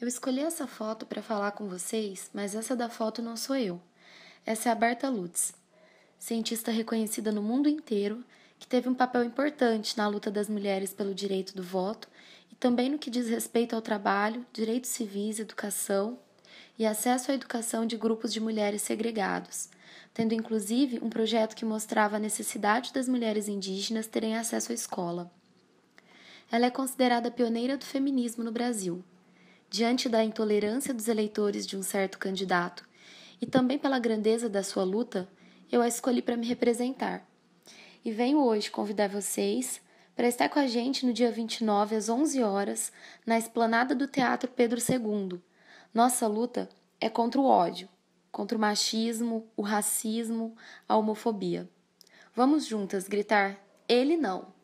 Eu escolhi essa foto para falar com vocês, mas essa da foto não sou eu. Essa é a Berta Lutz, cientista reconhecida no mundo inteiro, que teve um papel importante na luta das mulheres pelo direito do voto e também no que diz respeito ao trabalho, direitos civis, educação e acesso à educação de grupos de mulheres segregados, tendo inclusive um projeto que mostrava a necessidade das mulheres indígenas terem acesso à escola. Ela é considerada pioneira do feminismo no Brasil diante da intolerância dos eleitores de um certo candidato e também pela grandeza da sua luta, eu a escolhi para me representar. E venho hoje convidar vocês para estar com a gente no dia 29 às 11 horas na esplanada do Teatro Pedro II. Nossa luta é contra o ódio, contra o machismo, o racismo, a homofobia. Vamos juntas gritar: ele não!